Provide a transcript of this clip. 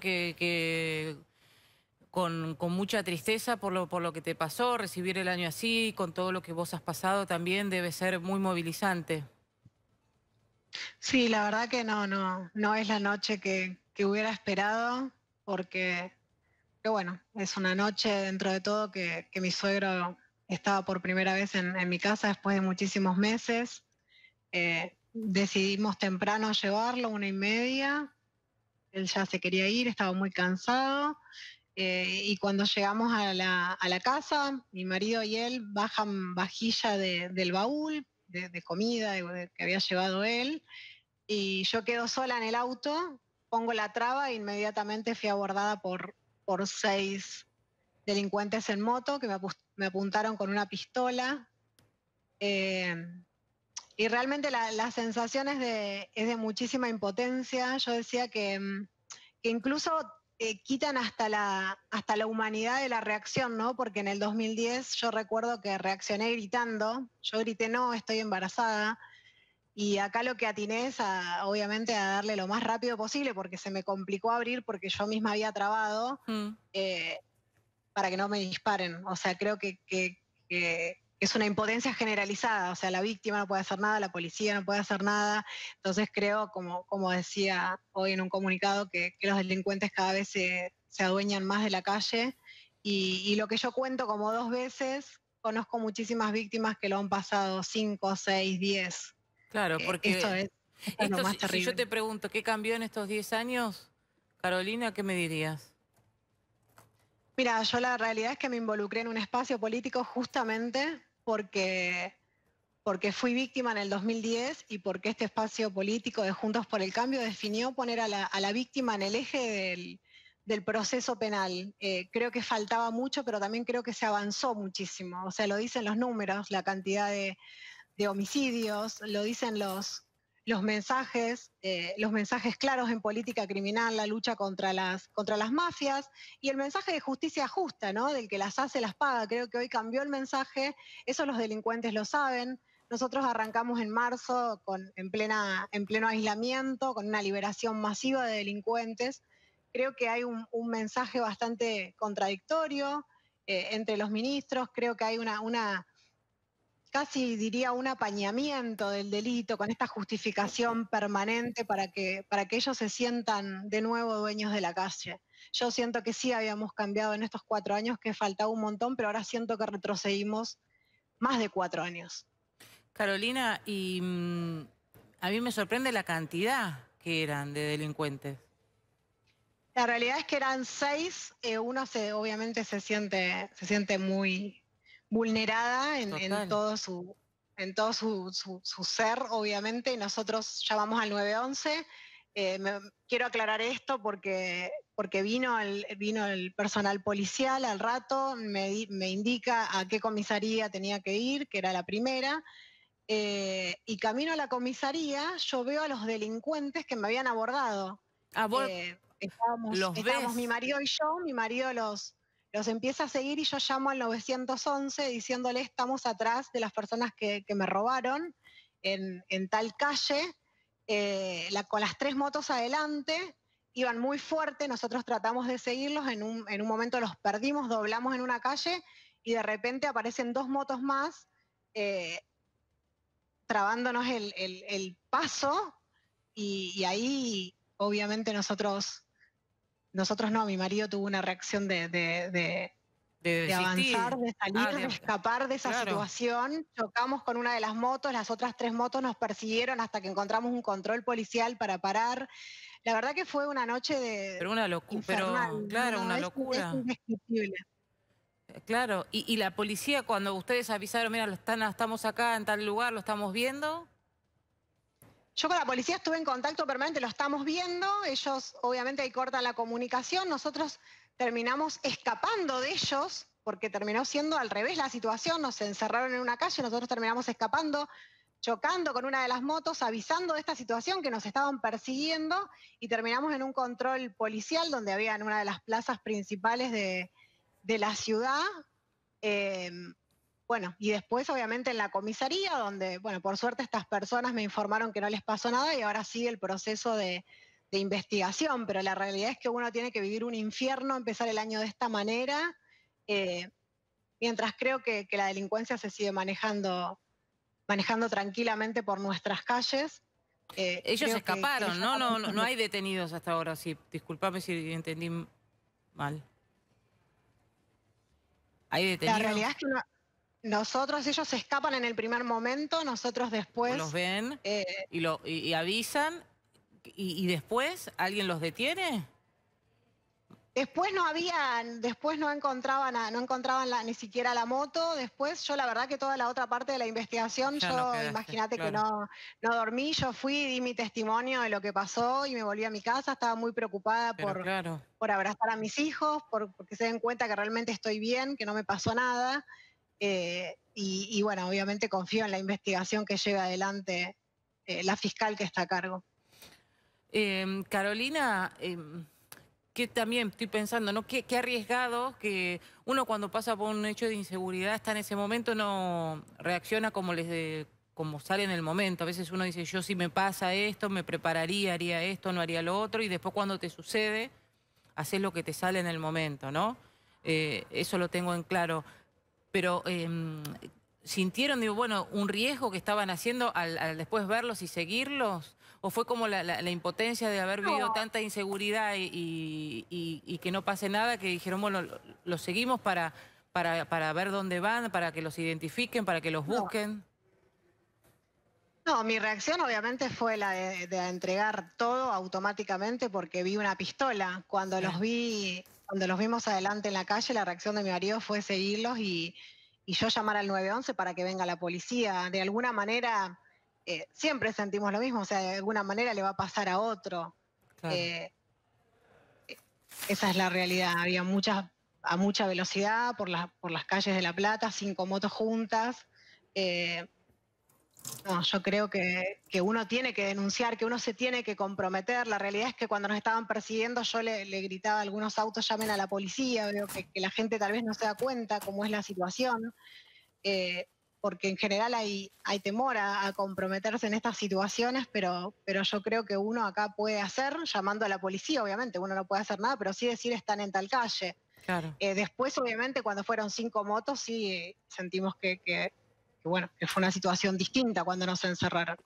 que, con, mucha tristeza por lo, que te pasó, recibir el año así, con todo lo que vos has pasado también debe ser muy movilizante. Sí, la verdad que no, no, no es la noche que, hubiera esperado, porque, bueno, es una noche dentro de todo que, mi suegro estaba por primera vez en, mi casa después de muchísimos meses. Eh, decidimos temprano llevarlo, una y media, él ya se quería ir, estaba muy cansado. Eh, y cuando llegamos a la, casa, mi marido y él bajan vajilla del baúl, de, comida que había llevado él, y yo quedo sola en el auto, pongo la traba e inmediatamente fui abordada por, por seis delincuentes en moto que me, apuntaron con una pistola. Eh, y realmente la, sensación es de, es de, muchísima impotencia. Yo decía que, mm, incluso eh, quitan hasta la, hasta la humanidad de la reacción, ¿no? Porque en el 2010 yo recuerdo que reaccioné gritando. Yo grité, no, estoy embarazada. Y acá lo que atiné es, obviamente, a darle lo más rápido posible porque se me complicó abrir porque yo misma había trabado mm. eh, para que no me disparen. O sea, creo que es una impotencia generalizada, o sea, la víctima no puede hacer nada, la policía no puede hacer nada. Entonces creo, como, como decía hoy en un comunicado, que, los delincuentes cada vez se, adueñan más de la calle y, lo que yo cuento como dos veces, conozco muchísimas víctimas que lo han pasado cinco, seis, diez. Claro, eh, porque... Esto es, lo más terrible. si yo te pregunto, ¿qué cambió en estos diez años? Carolina, ¿qué me dirías? Mira, yo la realidad es que me involucré en un espacio político justamente porque, porque fui víctima en el 2010 y porque este espacio político de Juntos por el Cambio definió poner a la, víctima en el eje del, proceso penal. Eh, creo que faltaba mucho, pero también creo que se avanzó muchísimo. O sea, lo dicen los números, la cantidad de homicidios, lo dicen los, los mensajes, eh, los mensajes claros en política criminal, la lucha contra las, contra las mafias y el mensaje de justicia justa, ¿no? Del que las hace, las paga. Creo que hoy cambió el mensaje, eso los delincuentes lo saben. Nosotros arrancamos en marzo con, en, plena, en pleno aislamiento, con una liberación masiva de delincuentes. Creo que hay un, mensaje bastante contradictorio eh, entre los ministros, creo que hay una, una casi diría un apañamiento del delito, con esta justificación permanente para que, para que ellos se sientan de nuevo dueños de la calle. Yo siento que sí habíamos cambiado en estos cuatro años, que faltaba un montón, pero ahora siento que retrocedimos más de cuatro años. Carolina, y mm, a mí me sorprende la cantidad que eran de delincuentes. La realidad es que eran seis, eh, uno se, obviamente se siente, se siente muy, vulnerada en, todo su en todo su, ser, obviamente, y nosotros llamamos al 911. Eh, quiero aclarar esto porque, porque vino, el, vino el personal policial al rato, me, me indica a qué comisaría tenía que ir, que era la primera, eh, y camino a la comisaría yo veo a los delincuentes que me habían abordado. Eh, estábamos, estábamos mi marido y yo, mi marido los, los empieza a seguir y yo llamo al 911 diciéndole estamos atrás de las personas que, me robaron en, tal calle, eh, con las tres motos adelante, iban muy fuerte, nosotros tratamos de seguirlos, en un, momento los perdimos, doblamos en una calle y de repente aparecen dos motos más eh, trabándonos el, paso y, ahí obviamente nosotros nosotros no, mi marido tuvo una reacción de, avanzar, de salir, ah, de escapar de esa situación. Chocamos con una de las motos, las otras tres motos nos persiguieron hasta que encontramos un control policial para parar. La verdad que fue una noche de... Pero una locura, claro, una locura. Eh, claro, y, la policía cuando ustedes avisaron, mira, están, estamos acá en tal lugar, lo estamos viendo. Yo con la policía estuve en contacto permanente, lo estamos viendo, ellos obviamente ahí cortan la comunicación, nosotros terminamos escapando de ellos, porque terminó siendo al revés la situación, nos encerraron en una calle, nosotros terminamos escapando, chocando con una de las motos, avisando de esta situación que nos estaban persiguiendo y terminamos en un control policial donde había en una de las plazas principales de, la ciudad. Eh, bueno, y después obviamente en la comisaría, donde, bueno, por suerte estas personas me informaron que no les pasó nada y ahora sigue el proceso de, investigación, pero la realidad es que uno tiene que vivir un infierno, empezar el año de esta manera, eh, mientras creo que, la delincuencia se sigue manejando, manejando tranquilamente por nuestras calles. Eh, Ellos escaparon, No, ¿no? hay detenidos hasta ahora, sí. Disculpame si entendí mal. ¿Hay detenidos? La realidad es que nosotros, ellos escapan en el primer momento, nosotros después. Los ven eh, y, lo, avisan, y, después alguien los detiene. Después no habían, después no encontraban, no encontraban la, ni siquiera la moto. Después yo la verdad que toda la otra parte de la investigación, yo imagínate que no, dormí, yo fui, di mi testimonio de lo que pasó y me volví a mi casa. Estaba muy preocupada por, por abrazar a mis hijos, por, porque se den cuenta que realmente estoy bien, que no me pasó nada. Eh, y, bueno, obviamente confío en la investigación que lleve adelante eh, la fiscal que está a cargo. Eh, Carolina, em, que también estoy pensando, ¿no? Qué, arriesgado que uno cuando pasa por un hecho de inseguridad está en ese momento, no reacciona como les como sale en el momento. A veces uno dice, yo si me pasa esto, me prepararía, haría esto, no haría lo otro, y después cuando te sucede, haces lo que te sale en el momento, ¿no? Eh, eso lo tengo en claro pero em, sintieron, digo, bueno, un riesgo que estaban haciendo al, después verlos y seguirlos? ¿O fue como la, impotencia de haber vivido tanta inseguridad y, que no pase nada que dijeron, bueno, los seguimos para, para, ver dónde van, para que los identifiquen, para que los busquen? No. mi reacción obviamente fue la de, entregar todo automáticamente porque vi una pistola. Cuando los vi cuando los vimos adelante en la calle, la reacción de mi marido fue seguirlos y, yo llamar al 911 para que venga la policía. De alguna manera, eh, siempre sentimos lo mismo, o sea, de alguna manera le va a pasar a otro. Eh, e, esa es la realidad. Había muchas, a mucha velocidad por, por las calles de La Plata, cinco motos juntas. Eh, no, yo creo que, uno tiene que denunciar, que uno se tiene que comprometer. La realidad es que cuando nos estaban persiguiendo yo le, gritaba a algunos autos llamen a la policía, veo que, la gente tal vez no se da cuenta cómo es la situación, eh, porque en general hay, temor a, comprometerse en estas situaciones, pero, pero yo creo que uno acá puede hacer, llamando a la policía, obviamente, uno no puede hacer nada, pero sí decir están en tal calle. Eh, después, obviamente, cuando fueron cinco motos, sí sentimos que bueno, fue una situación distinta cuando nos encerraron.